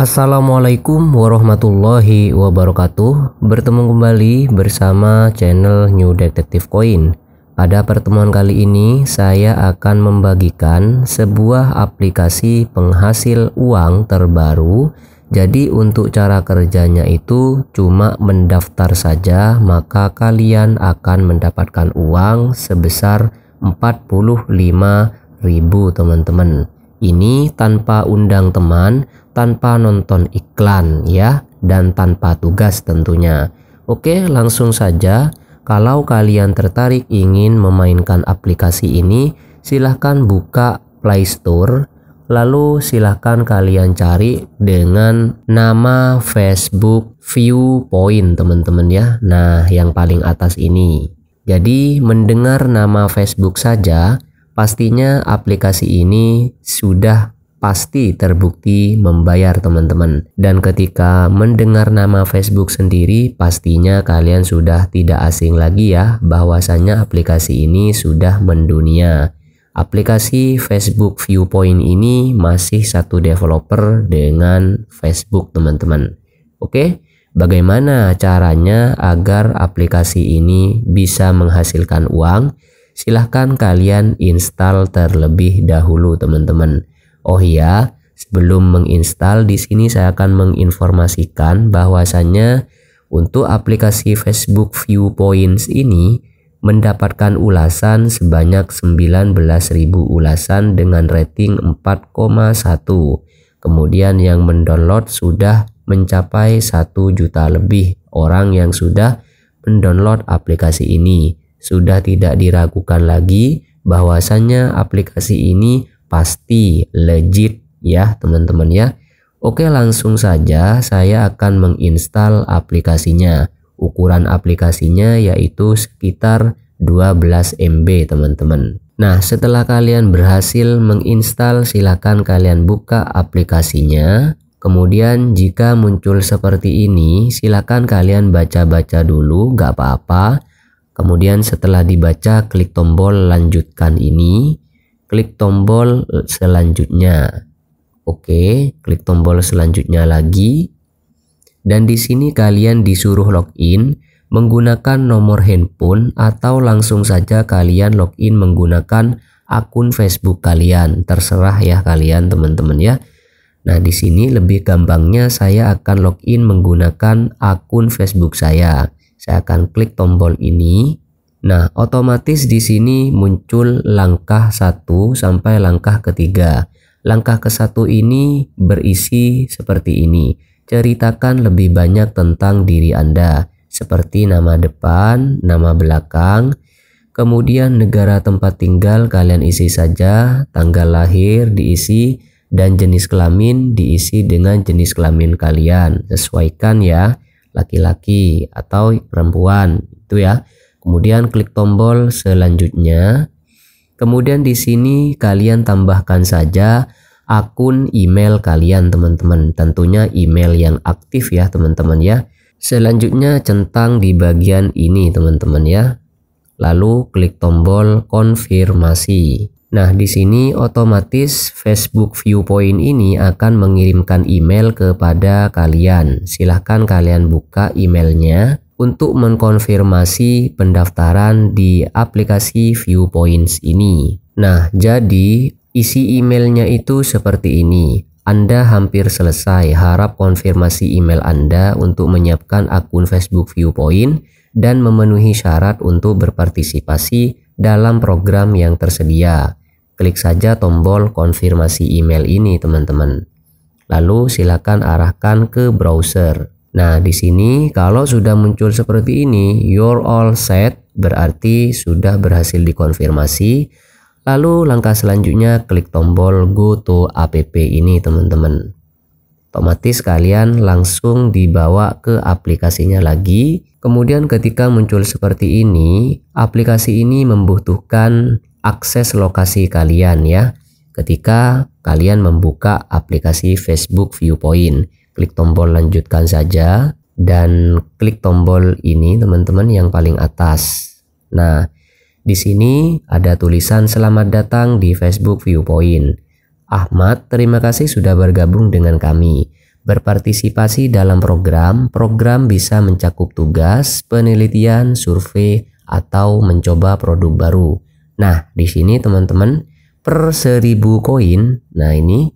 Assalamualaikum warahmatullahi wabarakatuh. Bertemu kembali bersama channel New Detective Coin. Pada pertemuan kali ini, saya akan membagikan sebuah aplikasi penghasil uang terbaru. Jadi, untuk cara kerjanya itu cuma mendaftar saja, maka kalian akan mendapatkan uang sebesar ribu teman-teman. Ini tanpa undang teman tanpa nonton iklan ya dan tanpa tugas tentunya. Oke, langsung saja. Kalau kalian tertarik ingin memainkan aplikasi ini, silahkan buka Play Store, lalu silahkan kalian cari dengan nama Facebook Viewpoint, teman-teman ya. Nah, yang paling atas ini. Jadi, mendengar nama Facebook saja, pastinya aplikasi ini sudah pasti terbukti membayar teman-teman. Dan ketika mendengar nama Facebook sendiri, pastinya kalian sudah tidak asing lagi ya bahwasanya aplikasi ini sudah mendunia. Aplikasi Facebook Viewpoint ini masih satu developer dengan Facebook teman-teman. Oke, bagaimana caranya agar aplikasi ini bisa menghasilkan uang? Silahkan kalian install terlebih dahulu teman-teman Oh iya, sebelum menginstal di sini saya akan menginformasikan bahwasannya untuk aplikasi Facebook View Points ini mendapatkan ulasan sebanyak 19.000 ulasan dengan rating 4,1. Kemudian yang mendownload sudah mencapai 1 juta lebih orang yang sudah mendownload aplikasi ini. Sudah tidak diragukan lagi bahwasannya aplikasi ini pasti, legit ya teman-teman ya. Oke langsung saja saya akan menginstal aplikasinya. Ukuran aplikasinya yaitu sekitar 12 MB teman-teman. Nah setelah kalian berhasil menginstal silahkan kalian buka aplikasinya. Kemudian jika muncul seperti ini silahkan kalian baca-baca dulu gak apa-apa. Kemudian setelah dibaca klik tombol lanjutkan ini klik tombol eh, selanjutnya. Oke, klik tombol selanjutnya lagi. Dan di sini kalian disuruh login menggunakan nomor handphone atau langsung saja kalian login menggunakan akun Facebook kalian. Terserah ya kalian teman-teman ya. Nah, di sini lebih gampangnya saya akan login menggunakan akun Facebook saya. Saya akan klik tombol ini Nah, otomatis di sini muncul langkah satu sampai langkah ketiga. Langkah ke satu ini berisi seperti ini. Ceritakan lebih banyak tentang diri Anda, seperti nama depan, nama belakang, kemudian negara tempat tinggal kalian isi saja, tanggal lahir diisi, dan jenis kelamin diisi dengan jenis kelamin kalian. Sesuaikan ya, laki-laki atau perempuan, itu ya. Kemudian klik tombol selanjutnya. Kemudian di sini kalian tambahkan saja akun email kalian teman-teman. Tentunya email yang aktif ya teman-teman ya. Selanjutnya centang di bagian ini teman-teman ya. Lalu klik tombol konfirmasi. Nah, di sini otomatis Facebook Viewpoint ini akan mengirimkan email kepada kalian. Silahkan kalian buka emailnya untuk mengkonfirmasi pendaftaran di aplikasi Viewpoints ini. Nah, jadi isi emailnya itu seperti ini. Anda hampir selesai, harap konfirmasi email Anda untuk menyiapkan akun Facebook Viewpoint dan memenuhi syarat untuk berpartisipasi dalam program yang tersedia. Klik saja tombol konfirmasi email ini, teman-teman. Lalu silakan arahkan ke browser. Nah, di sini kalau sudah muncul seperti ini, you're all set berarti sudah berhasil dikonfirmasi. Lalu langkah selanjutnya klik tombol go to app ini teman-teman. Otomatis kalian langsung dibawa ke aplikasinya lagi. Kemudian ketika muncul seperti ini, aplikasi ini membutuhkan akses lokasi kalian ya. Ketika kalian membuka aplikasi Facebook Viewpoint klik tombol lanjutkan saja dan klik tombol ini teman-teman yang paling atas. Nah, di sini ada tulisan selamat datang di Facebook Viewpoint. Ahmad, terima kasih sudah bergabung dengan kami. Berpartisipasi dalam program, program bisa mencakup tugas, penelitian, survei, atau mencoba produk baru. Nah, di sini teman-teman per seribu koin, nah ini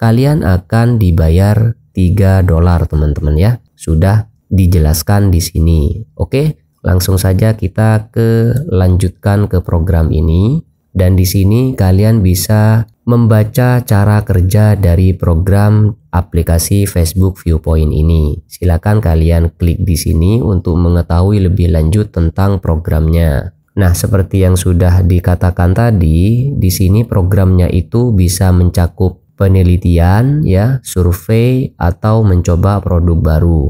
kalian akan dibayar 3 dolar teman-teman ya. Sudah dijelaskan di sini. Oke, langsung saja kita ke lanjutkan ke program ini dan di sini kalian bisa membaca cara kerja dari program aplikasi Facebook Viewpoint ini. Silakan kalian klik di sini untuk mengetahui lebih lanjut tentang programnya. Nah, seperti yang sudah dikatakan tadi, di sini programnya itu bisa mencakup penelitian ya, survei atau mencoba produk baru.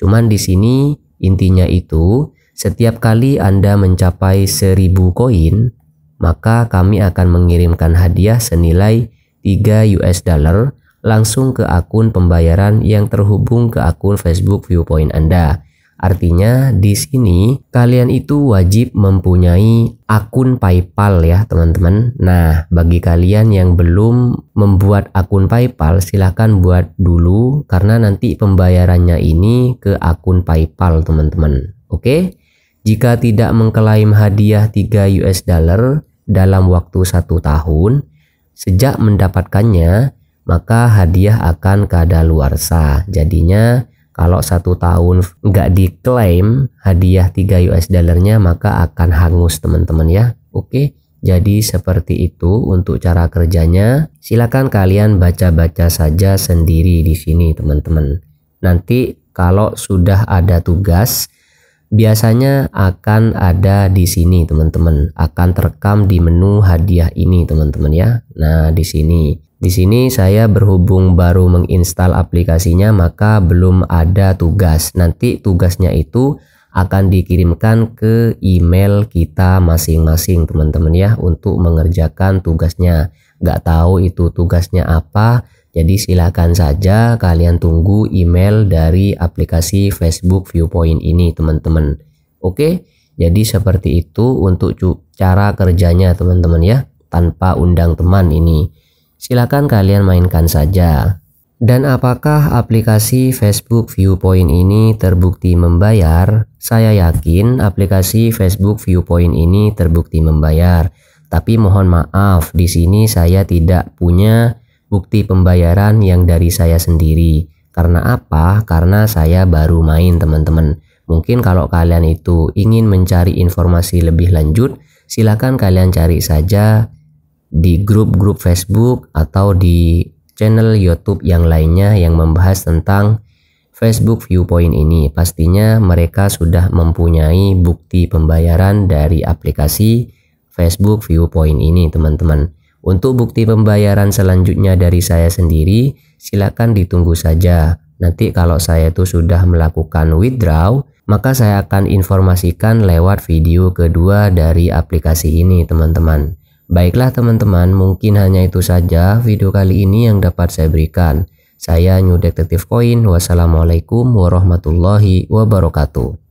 Cuman di sini intinya itu setiap kali Anda mencapai 1000 koin, maka kami akan mengirimkan hadiah senilai 3 US dollar langsung ke akun pembayaran yang terhubung ke akun Facebook Viewpoint Anda. Artinya di sini kalian itu wajib mempunyai akun PayPal ya teman-teman. Nah, bagi kalian yang belum membuat akun PayPal silahkan buat dulu karena nanti pembayarannya ini ke akun PayPal teman-teman. Oke? Jika tidak mengklaim hadiah 3 US dollar dalam waktu satu tahun sejak mendapatkannya, maka hadiah akan kadaluarsa. Jadinya kalau satu tahun nggak diklaim hadiah 3 US dollarnya maka akan hangus teman-teman ya. Oke, jadi seperti itu untuk cara kerjanya. Silakan kalian baca-baca saja sendiri di sini teman-teman. Nanti kalau sudah ada tugas biasanya akan ada di sini teman-teman akan terekam di menu hadiah ini teman-teman ya nah di sini di sini saya berhubung baru menginstal aplikasinya maka belum ada tugas. Nanti tugasnya itu akan dikirimkan ke email kita masing-masing teman-teman ya untuk mengerjakan tugasnya. Gak tahu itu tugasnya apa, jadi silakan saja kalian tunggu email dari aplikasi Facebook Viewpoint ini teman-teman. Oke, jadi seperti itu untuk cara kerjanya teman-teman ya tanpa undang teman ini. Silakan kalian mainkan saja. Dan apakah aplikasi Facebook Viewpoint ini terbukti membayar? Saya yakin aplikasi Facebook Viewpoint ini terbukti membayar. Tapi mohon maaf, di sini saya tidak punya bukti pembayaran yang dari saya sendiri. Karena apa? Karena saya baru main, teman-teman. Mungkin kalau kalian itu ingin mencari informasi lebih lanjut, silakan kalian cari saja di grup-grup Facebook atau di channel YouTube yang lainnya yang membahas tentang Facebook Viewpoint ini. Pastinya mereka sudah mempunyai bukti pembayaran dari aplikasi Facebook Viewpoint ini, teman-teman. Untuk bukti pembayaran selanjutnya dari saya sendiri, silakan ditunggu saja. Nanti kalau saya itu sudah melakukan withdraw, maka saya akan informasikan lewat video kedua dari aplikasi ini, teman-teman. Baiklah teman-teman, mungkin hanya itu saja video kali ini yang dapat saya berikan. Saya New Detective Coin, wassalamualaikum warahmatullahi wabarakatuh.